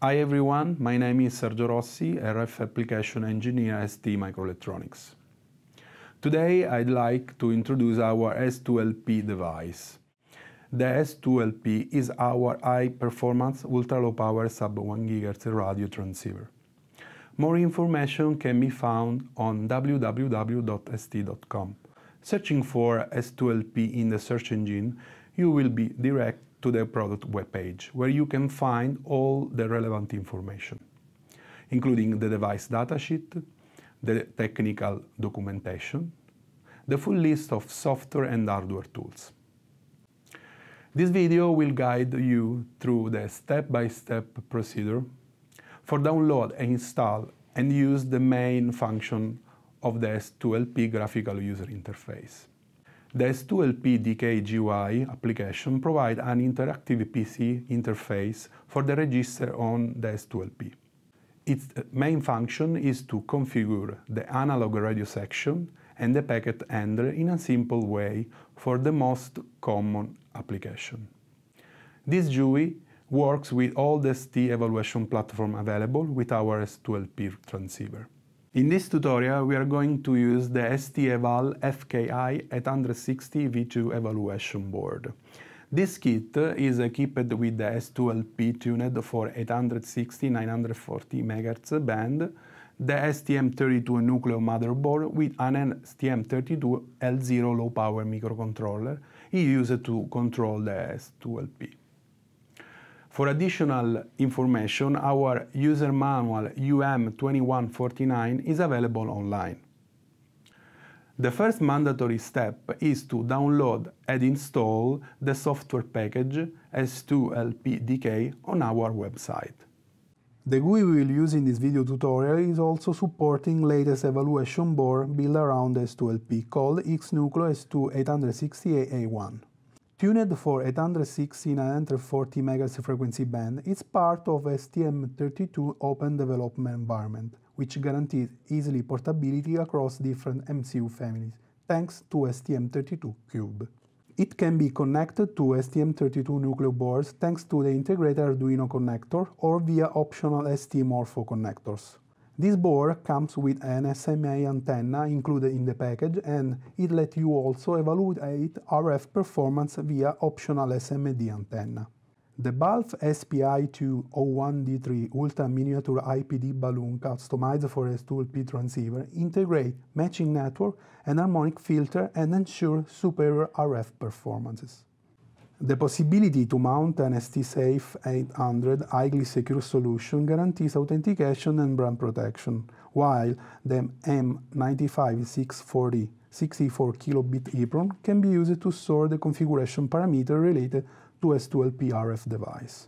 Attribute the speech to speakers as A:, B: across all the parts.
A: Hi everyone, my name is Sergio Rossi, RF Application Engineer ST Microelectronics. Today I'd like to introduce our S2LP device. The S2LP is our high-performance ultra-low power sub-1 GHz radio transceiver. More information can be found on www.st.com. Searching for S2LP in the search engine, you will be direct to the product webpage, where you can find all the relevant information, including the device datasheet, the technical documentation, the full list of software and hardware tools. This video will guide you through the step-by-step -step procedure for download and install and use the main function of the S2LP graphical user interface. The S2LP DKGUI application provides an interactive PC interface for the register on the S2LP. Its uh, main function is to configure the analog radio section and the packet handler in a simple way for the most common application. This GUI works with all the ST evaluation platform available with our S2LP transceiver. In this tutorial we are going to use the STEval FKI 860 V2 evaluation board. This kit is equipped with the S2LP tuned for 860-940 MHz band, the STM32 nucleo motherboard with an STM32L0 low power microcontroller he used to control the S2LP. For additional information, our user manual UM2149 is available online. The first mandatory step is to download and install the software package S2LPDK on our website. The GUI we will use in this video tutorial is also supporting latest evaluation board built around S2LP called Xnucleo S2 868A1. Tuned for 816 and 140 MHz frequency band, it's part of STM32 open development environment, which guarantees easily portability across different MCU families, thanks to STM32 Cube. It can be connected to STM32 Nucleo boards thanks to the integrated Arduino connector or via optional STMorpho connectors. This board comes with an SMA antenna included in the package and it lets you also evaluate RF performance via optional SMD antenna. The BALF SPI201D3 Ultra Miniature IPD balloon customized for a 2LP transceiver integrate matching network and harmonic filter and ensure superior RF performances. The possibility to mount an ST-Safe 800 highly secure solution guarantees authentication and brand protection, while the M95640 64 kilobit EEPROM can be used to store the configuration parameter related to S2LP RF device.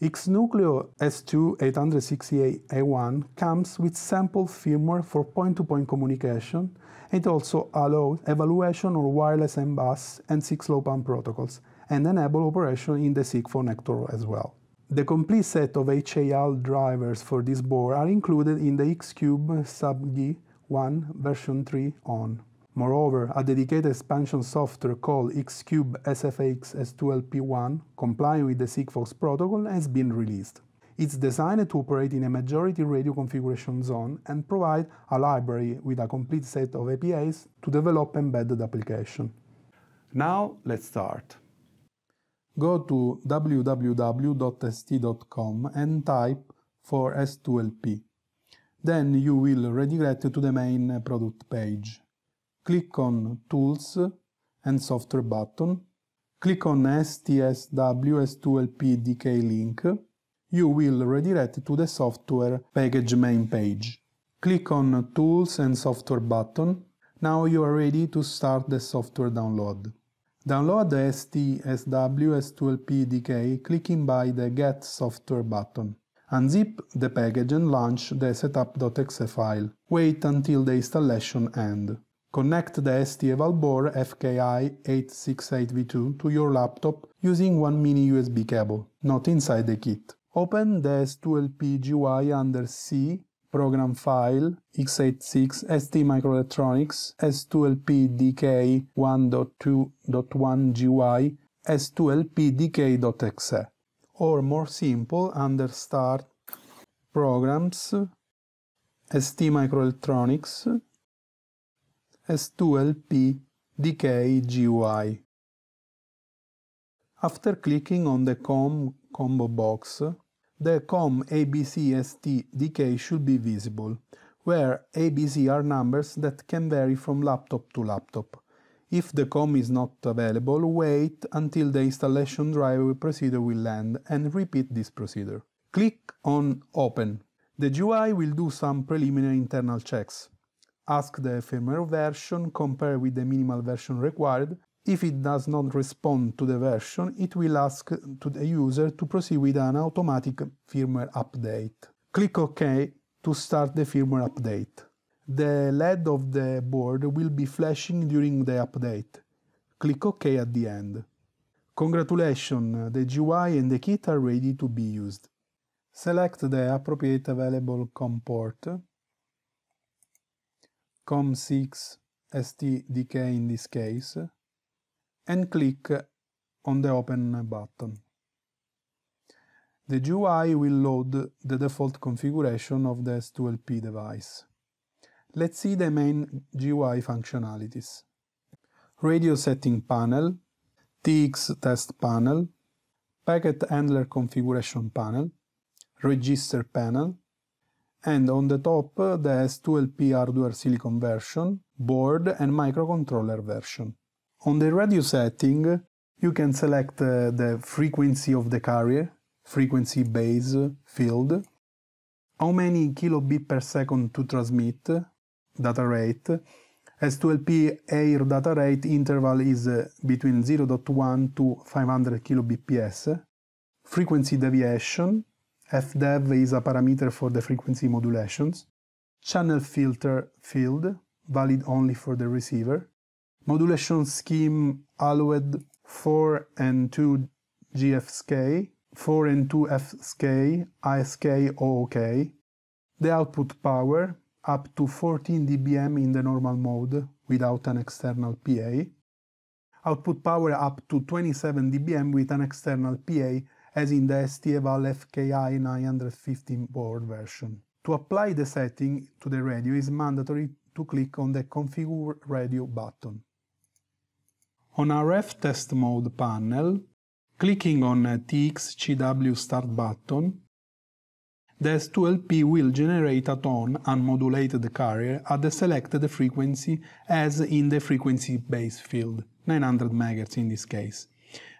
A: Xnucleo S2-868A1 comes with sample firmware for point-to-point -point communication. It also allows evaluation of wireless M bus and 6 low protocols, and enable operation in the sig network as well. The complete set of HAL drivers for this board are included in the Xcube subg 1 version 3 on. Moreover, a dedicated expansion software called Xcube SFX S2LP1, complying with the Sigfox protocol, has been released. It's designed to operate in a majority radio configuration zone and provide a library with a complete set of APIs to develop embedded application. Now, let's start go to www.st.com and type for S2LP. Then you will redirect to the main product page. Click on Tools and Software button. Click on STSWS2LP DK link. You will redirect to the software package main page. Click on Tools and Software button. Now you are ready to start the software download. Download the STSWS2LPDK clicking by the Get Software button. Unzip the package and launch the setup.exe file. Wait until the installation end. Connect the ST-Evalbor FKI868V2 to your laptop using one mini USB cable, not inside the kit. Open the S2LP GUI under C program file x86 ST Microelectronics S2LP DK 1.2.1 GY S2LP DK.exe or more simple under start programs ST Microelectronics S2LP DK GUI. After clicking on the COM combo box, the COM ABCSTDK should be visible, where ABC are numbers that can vary from laptop to laptop. If the COM is not available, wait until the installation driver procedure will land and repeat this procedure. Click on Open. The GUI will do some preliminary internal checks. Ask the firmware version, compare with the minimal version required, if it does not respond to the version, it will ask to the user to proceed with an automatic firmware update. Click OK to start the firmware update. The LED of the board will be flashing during the update. Click OK at the end. Congratulations, the GUI and the kit are ready to be used. Select the appropriate available COM port, COM6 STDK in this case, and click on the Open button. The GUI will load the default configuration of the S2LP device. Let's see the main GUI functionalities. Radio setting panel, TX test panel, packet handler configuration panel, register panel, and on the top the S2LP hardware silicon version, board and microcontroller version. On the radio setting, you can select uh, the frequency of the carrier, frequency base field, how many kilobit per second to transmit, data rate. S2LP air data rate interval is uh, between 0.1 to 500 kilobps. Frequency deviation, fdev is a parameter for the frequency modulations. Channel filter field, valid only for the receiver modulation scheme allowed 4 and 2 GFSK, 4 and 2 FSK, ISK, OOK. The output power up to 14 dBm in the normal mode without an external PA. Output power up to 27 dBm with an external PA as in the STEVAL FKI 915 board version. To apply the setting to the radio is mandatory to click on the Configure Radio button. On RF test mode panel, clicking on TXCW Start button, the S2LP will generate a tone unmodulated carrier at the selected frequency as in the frequency base field, 900 MHz in this case.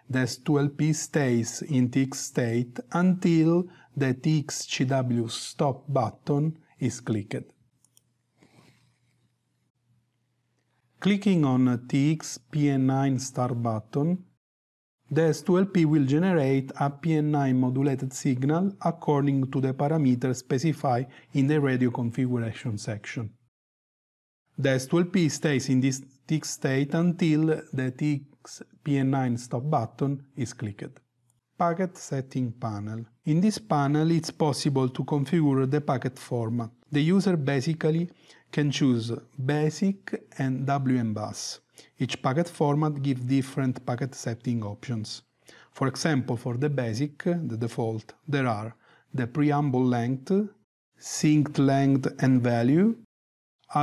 A: The S2LP stays in TX state until the TXCW stop button is clicked. Clicking on TX pn 9 star button, the S2LP will generate a PN9 modulated signal according to the parameters specified in the radio configuration section. The S2LP stays in this TX state until the TX PN9 stop button is clicked. Packet Setting panel. In this panel it's possible to configure the packet format. The user basically can choose Basic and WMBus. Each packet format gives different packet setting options. For example, for the Basic, the default, there are the preamble length, synced length and value,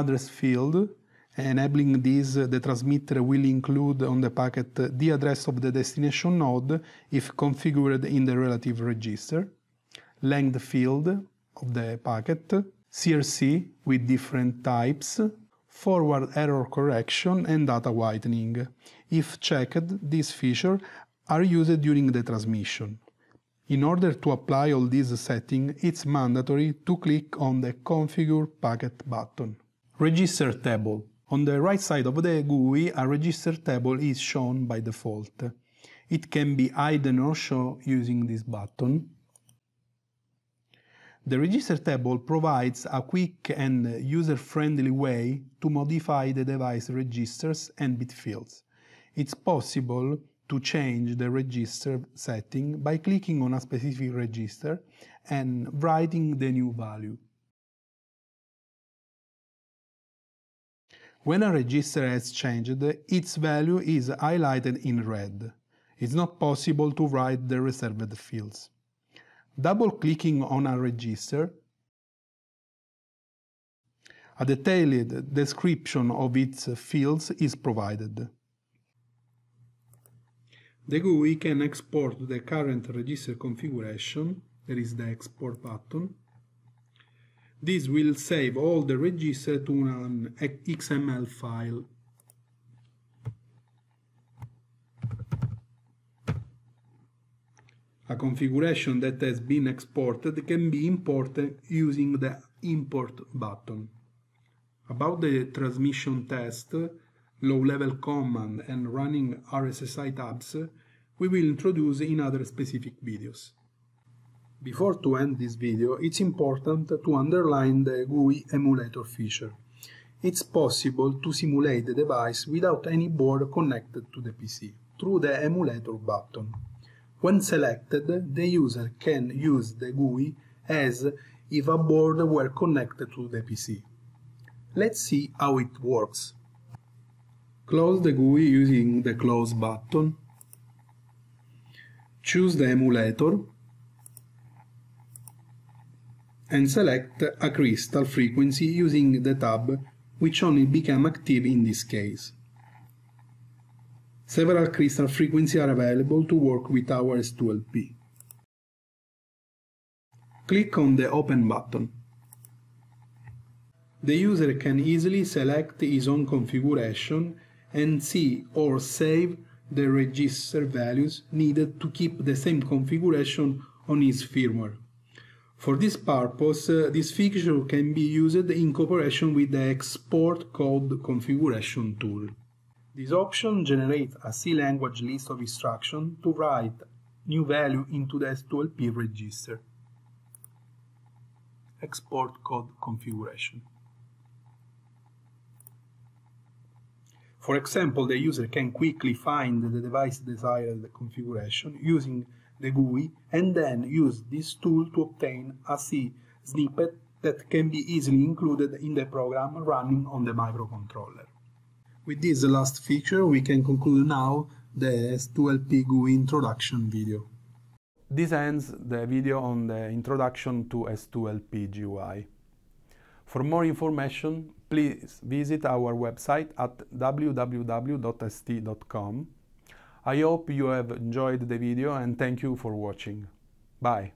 A: address field, enabling this the transmitter will include on the packet the address of the destination node if configured in the relative register, length field of the packet, CRC with different types, forward error correction and data whitening. If checked, these features are used during the transmission. In order to apply all these settings, it's mandatory to click on the Configure Packet button. Register table. On the right side of the GUI, a register table is shown by default. It can be hidden or shown using this button. The register table provides a quick and user-friendly way to modify the device registers and bit fields. It's possible to change the register setting by clicking on a specific register and writing the new value. When a register has changed, its value is highlighted in red. It's not possible to write the reserved fields double-clicking on a register, a detailed description of its fields is provided. The GUI can export the current register configuration, there is the export button. This will save all the register to an XML file. A configuration that has been exported can be imported using the import button. About the transmission test, low-level command and running RSSI tabs, we will introduce in other specific videos. Before to end this video, it's important to underline the GUI emulator feature. It's possible to simulate the device without any board connected to the PC, through the emulator button. When selected, the user can use the GUI as if a board were connected to the PC. Let's see how it works. Close the GUI using the close button. Choose the emulator and select a crystal frequency using the tab which only became active in this case. Several crystal frequencies are available to work with our S2LP. Click on the Open button. The user can easily select his own configuration and see or save the register values needed to keep the same configuration on his firmware. For this purpose, uh, this feature can be used in cooperation with the export code configuration tool. This option generates a C language list of instructions to write new value into the S2LP register. Export code configuration. For example, the user can quickly find the device desired configuration using the GUI and then use this tool to obtain a C snippet that can be easily included in the program running on the microcontroller. With this last feature, we can conclude now the S2LP GUI introduction video. This ends the video on the introduction to S2LP GUI. For more information, please visit our website at www.st.com. I hope you have enjoyed the video and thank you for watching. Bye.